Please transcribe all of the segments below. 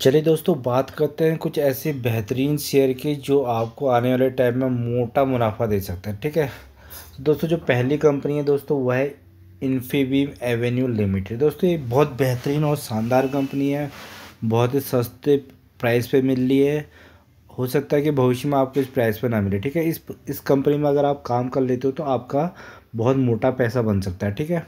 चलिए दोस्तों बात करते हैं कुछ ऐसे बेहतरीन शेयर की जो आपको आने वाले टाइम में मोटा मुनाफा दे सकते हैं ठीक है तो दोस्तों जो पहली कंपनी है दोस्तों वह है इन्फीबीम एवेन्यू लिमिटेड दोस्तों ये बहुत बेहतरीन और शानदार कंपनी है बहुत ही सस्ते प्राइस पे मिल रही है हो सकता है कि भविष्य में आपको इस प्राइस पर ना मिले ठीक है इस इस कंपनी में अगर आप काम कर लेते हो तो आपका बहुत मोटा पैसा बन सकता है ठीक है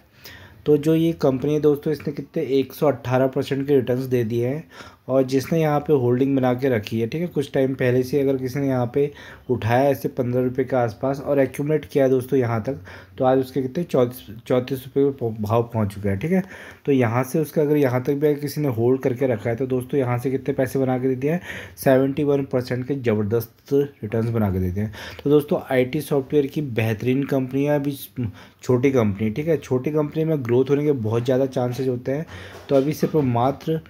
तो जो ये कंपनी है दोस्तों इसने कितने 118 परसेंट के रिटर्न्स दे दिए हैं और जिसने यहाँ पे होल्डिंग बना के रखी है ठीक है कुछ टाइम पहले से अगर किसी ने यहाँ पे उठाया ऐसे पंद्रह रुपये के आसपास और एक्यूमलेट किया है दोस्तों यहाँ तक तो आज उसके कितने चौंतीस चौंतीस रुपये भाव पहुँच चुका है ठीक है तो यहाँ से उसका अगर यहाँ तक भी अगर किसी ने होल्ड करके रखा है तो दोस्तों यहाँ से कितने पैसे बना के देते हैं सेवेंटी वन परसेंट के ज़बरदस्त रिटर्न बना के देते हैं तो दोस्तों आई सॉफ्टवेयर की बेहतरीन कंपनी है अभी छोटी कंपनी ठीक है छोटी कंपनी में ग्रोथ होने के बहुत ज़्यादा चांसेज होते हैं तो अभी सिर्फ मात्र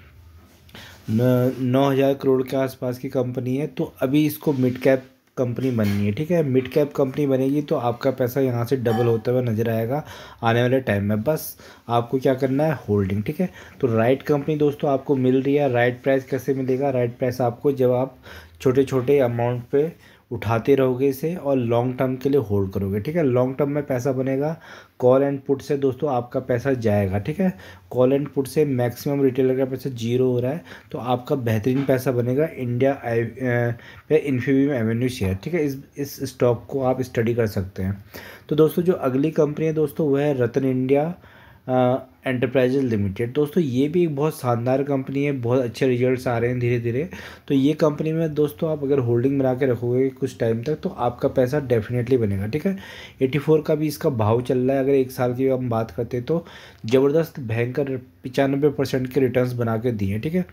नौ हज़ार करोड़ के आसपास की कंपनी है तो अभी इसको मिड कैप कंपनी बननी है ठीक है मिड कैप कंपनी बनेगी तो आपका पैसा यहाँ से डबल होता हुआ नज़र आएगा आने वाले टाइम में बस आपको क्या करना है होल्डिंग ठीक है तो राइट कंपनी दोस्तों आपको मिल रही है राइट प्राइस कैसे मिलेगा राइट प्राइस आपको जब आप छोटे छोटे अमाउंट पे उठाते रहोगे इसे और लॉन्ग टर्म के लिए होल्ड करोगे ठीक है लॉन्ग टर्म में पैसा बनेगा कॉल एंड पुट से दोस्तों आपका पैसा जाएगा ठीक है कॉल एंड पुट से मैक्सिमम रिटेलर का पैसा जीरो हो रहा है तो आपका बेहतरीन पैसा बनेगा इंडिया पे इन्फीबीम एवेन्यू शेयर ठीक है इस इस स्टॉक को आप स्टडी कर सकते हैं तो दोस्तों जो अगली कंपनी है दोस्तों वह है रतन इंडिया एंटरप्राइजेज लिमिटेड दोस्तों ये भी एक बहुत शानदार कंपनी है बहुत अच्छे रिजल्ट्स आ रहे हैं धीरे धीरे तो ये कंपनी में दोस्तों आप अगर होल्डिंग बना के रखोगे कुछ टाइम तक तो आपका पैसा डेफिनेटली बनेगा ठीक है एटी फोर का भी इसका भाव चल रहा है अगर एक साल की हम बात करते हैं तो ज़बरदस्त भयंकर पचानबे परसेंट के रिटर्न बना के दिए ठीक है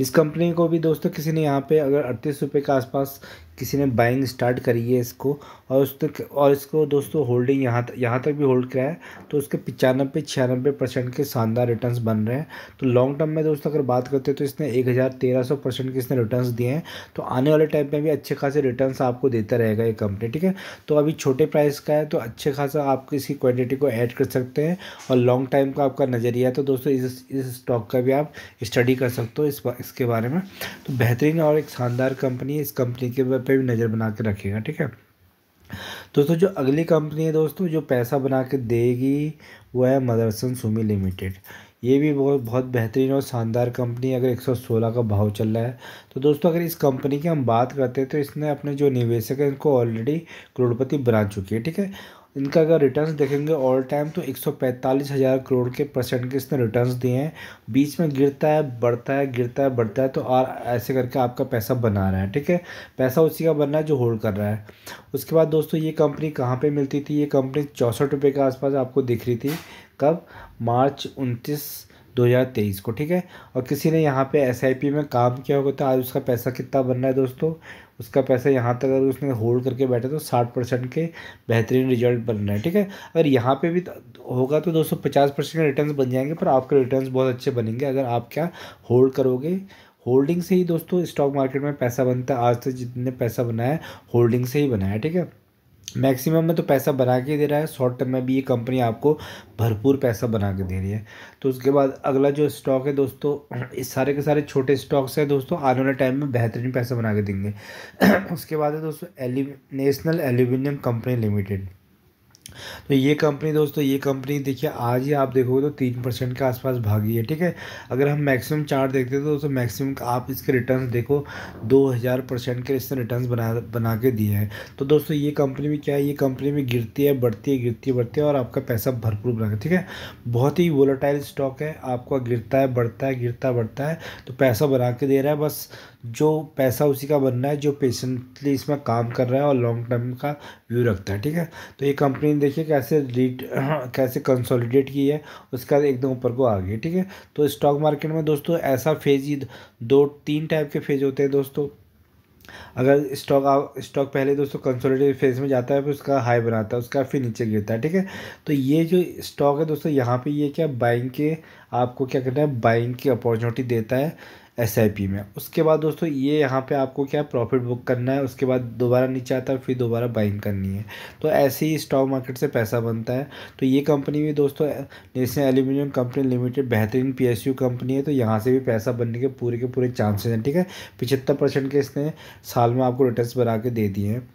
इस कंपनी को भी दोस्तों किसी ने यहाँ पे अगर अड़तीस रुपये के आसपास किसी ने बाइंग स्टार्ट करी है इसको और उस तक और इसको दोस्तों होल्डिंग यहाँ तक यहाँ तक भी होल्ड किया है तो उसके पचानबे छियानबे परसेंट के शानदार रिटर्न्स बन रहे हैं तो लॉन्ग टर्म में दोस्तों अगर बात करते हैं तो इसने एक हज़ार तेरह सौ परसेंट के इसने रिटर्न दिए हैं तो आने वाले टाइम में भी अच्छे खासे रिटर्न आपको देता रहेगा ये कंपनी ठीक है तो अभी छोटे प्राइस का है तो अच्छे खासा आप इसकी क्वान्टिटी को ऐड कर सकते हैं और लॉन्ग टाइम का आपका नज़रिया तो दोस्तों इस इस स्टॉक का भी आप स्टडी कर सकते हो इस इसके बारे में तो बेहतरीन और एक शानदार कंपनी इस कंपनी के पे भी नज़र बना के रखेगा ठीक है दोस्तों जो अगली कंपनी है दोस्तों जो पैसा बना के देगी वो है मदरसन सुमी लिमिटेड ये भी बहुत बहुत बेहतरीन और शानदार कंपनी अगर 116 का भाव चल रहा है तो दोस्तों अगर इस कंपनी की हम बात करते हैं तो इसने अपने जो निवेशक हैं इनको ऑलरेडी करोड़पति बना चुकी है ठीक है इनका अगर रिटर्न्स देखेंगे ऑल टाइम तो एक हज़ार करोड़ के परसेंट के इसने रिटर्न्स दिए हैं बीच में गिरता है बढ़ता है गिरता है बढ़ता है तो और ऐसे करके आपका पैसा बना रहा है ठीक है पैसा उसी का बन रहा है जो होल्ड कर रहा है उसके बाद दोस्तों ये कंपनी कहाँ पर मिलती थी ये कंपनी चौंसठ रुपये के आसपास आपको दिख रही थी कब मार्च उनतीस 2023 को ठीक है और किसी ने यहाँ पे एस में काम किया होगा तो आज उसका पैसा कितना बन रहा है दोस्तों उसका पैसा यहाँ तक अगर उसने होल्ड करके बैठे तो साठ परसेंट के बेहतरीन रिजल्ट बन रहे हैं ठीक है अगर यहाँ पे भी होगा तो दो सौ पचास परसेंट के रिटर्न बन जाएंगे पर आपके रिटर्न बहुत अच्छे बनेंगे अगर आप क्या होल्ड करोगे होल्डिंग से ही दोस्तों स्टॉक मार्केट में पैसा बनता है आज तक जितने पैसा बनाया होल्डिंग से ही बनाया ठीक है मैक्सिमम में तो पैसा बना के दे रहा है शॉर्ट टर्म में भी ये कंपनी आपको भरपूर पैसा बना के दे रही है तो उसके बाद अगला जो स्टॉक है दोस्तों इस सारे के सारे छोटे स्टॉक्स हैं दोस्तों आने वाले टाइम में बेहतरीन पैसा बना के देंगे उसके बाद है दोस्तों एलि नेशनल एल्यूमिनियम कंपनी लिमिटेड तो ये कंपनी दोस्तों ये कंपनी देखिए आज ही आप देखोगे तो तीन परसेंट के आसपास भागी है ठीक है अगर हम मैक्सिमम चार्ट देखते हैं तो दोस्तों मैक्सिमम आप इसके रिटर्न देखो दो हज़ार परसेंट के इसने रिटर्न बना बना के दिए हैं तो दोस्तों ये कंपनी भी क्या है ये कंपनी में गिरती है बढ़ती है गिरती है बढ़ती है और आपका पैसा भरपूर बना ठीक है बहुत ही वोलाटाइल स्टॉक है आपका गिरता है बढ़ता है गिरता बढ़ता है तो पैसा बना के दे रहा है बस जो पैसा उसी का बनना है जो पेशेंटली इसमें काम कर रहा है और लॉन्ग टर्म का व्यू रखता है ठीक है तो ये कंपनी देखिए कैसे रीड कैसे कंसोलिडेट की है उसका एकदम ऊपर को आ गई ठीक है तो स्टॉक मार्केट में दोस्तों ऐसा फेज ही दो तीन टाइप के फेज होते हैं दोस्तों अगर स्टॉक स्टॉक पहले दोस्तों कंसोलिडेट फेज में जाता है फिर उसका हाई बनाता है उसका फिर नीचे गिरता है ठीक है तो ये जो स्टॉक है दोस्तों यहाँ पर ये क्या बाइंग के आपको क्या करना है बाइंग की अपॉर्चुनिटी देता है एस आई पी में उसके बाद दोस्तों ये यहाँ पे आपको क्या प्रॉफिट बुक करना है उसके बाद दोबारा नीचे आता है फिर दोबारा बाइंग करनी है तो ऐसे ही स्टॉक मार्केट से पैसा बनता है तो ये कंपनी भी दोस्तों नेशनल एल्यूमिनियम कंपनी लिमिटेड बेहतरीन पी एस यू कंपनी है तो यहाँ से भी पैसा बनने के पूरे के पूरे चांसेज हैं ठीक है पिछहत्तर परसेंट के इसने साल में आपको रिटर्न बना के दे दिए हैं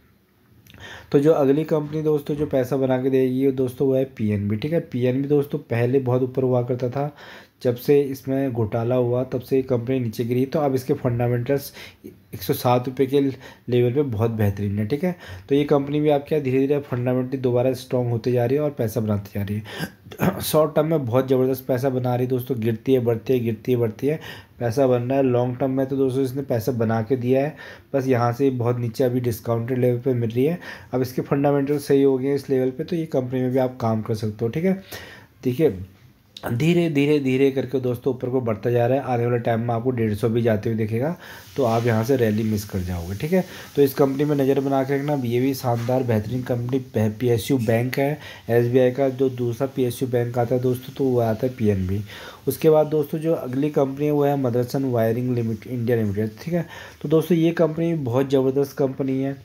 तो जो अगली कंपनी दोस्तों जो पैसा बना के देगी दोस्तों वो है पीएनबी ठीक है पीएनबी दोस्तों पहले बहुत ऊपर हुआ करता था जब से इसमें घोटाला हुआ तब से ये कंपनी नीचे गिरी तो अब इसके फंडामेंटल्स एक सौ सात रुपये के लेवल पे बहुत बेहतरीन है ठीक है तो ये कंपनी भी आपके यहाँ धीरे धीरे फंडामेंटली दोबारा स्ट्रॉन्ग होते जा रही है और पैसा बनाती जा रही है शॉर्ट टर्म में बहुत ज़बरदस्त पैसा बना रही है दोस्तों गिरती है बढ़ती है गिरती है बढ़ती है पैसा बन रहा है लॉन्ग टर्म में तो दोस्तों इसने पैसा बना के दिया है बस यहाँ से बहुत नीचे अभी डिस्काउंटेड लेवल पर मिल रही है अब इसके फंडामेंटल सही हो गए इस लेवल पे तो ये कंपनी में भी आप काम कर सकते हो ठीक है देखिए धीरे धीरे धीरे करके दोस्तों ऊपर को बढ़ता जा रहा है आने वाले टाइम में आपको डेढ़ सौ भी जाते हुए दिखेगा तो आप यहाँ से रैली मिस कर जाओगे ठीक है तो इस कंपनी में नज़र बना के रखना ये भी शानदार बेहतरीन कंपनी पीएसयू बैंक है एसबीआई का जो दूसरा पीएसयू बैंक आता है दोस्तों तो वो आता है पी उसके बाद दोस्तों जो अगली कंपनी है वो है Motherson wiring limit India limited ठीक है तो दोस्तों ये कंपनी बहुत ज़बरदस्त कंपनी है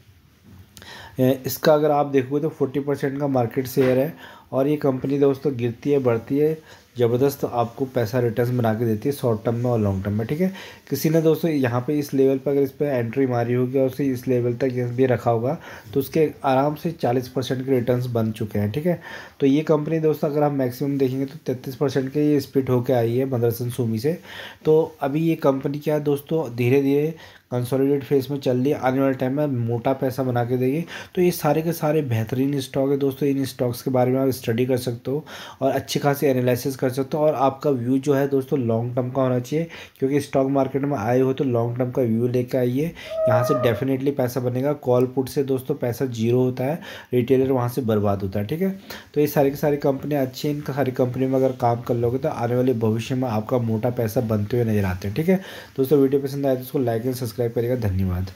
इसका अगर आप देखोगे तो फोर्टी परसेंट का मार्केट शेयर है और ये कंपनी दोस्तों गिरती है बढ़ती है ज़बरदस्त आपको पैसा रिटर्न बना के देती है शॉर्ट टर्म में और लॉन्ग टर्म में ठीक है किसी ने दोस्तों यहाँ पे इस लेवल पर अगर इस पर एंट्री मारी होगी और उसे इस लेवल तक भी रखा होगा तो उसके आराम से 40 परसेंट के रिटर्न बन चुके हैं ठीक है थीके? तो ये कंपनी दोस्तों अगर हम मैक्सिमम देखेंगे तो तैंतीस परसेंट के ये स्प्लिट होकर आई है मदरसन सूमी से तो अभी ये कंपनी क्या दोस्तों धीरे धीरे कंसोलिडेट फेस में चल रही है आने वाले टाइम में मोटा पैसा बना के देगी तो ये सारे के सारे बेहतरीन स्टॉक है दोस्तों इन स्टॉक्स के बारे में आप स्टडी कर सकते हो और अच्छी खासी एनालिसिस कर सकते हो और आपका व्यू जो है दोस्तों लॉन्ग टर्म का होना चाहिए क्योंकि स्टॉक मार्केट में आए हो तो लॉन्ग टर्म का व्यू लेकर आइए यहाँ से डेफिनेटली पैसा बनेगा कॉल पुट से दोस्तों पैसा जीरो होता है रिटेलर वहाँ से बर्बाद होता है ठीक है तो ये सारी की सारी कंपनियाँ अच्छी हैं इनका सारी कंपनी में अगर काम कर लोगे तो आने वाले भविष्य में आपका मोटा पैसा बनते हुए नजर आते हैं ठीक है दोस्तों वीडियो पसंद आए तो उसको लाइक एंड सब्सक्राइब सब्सक्राइब करिएगा धन्यवाद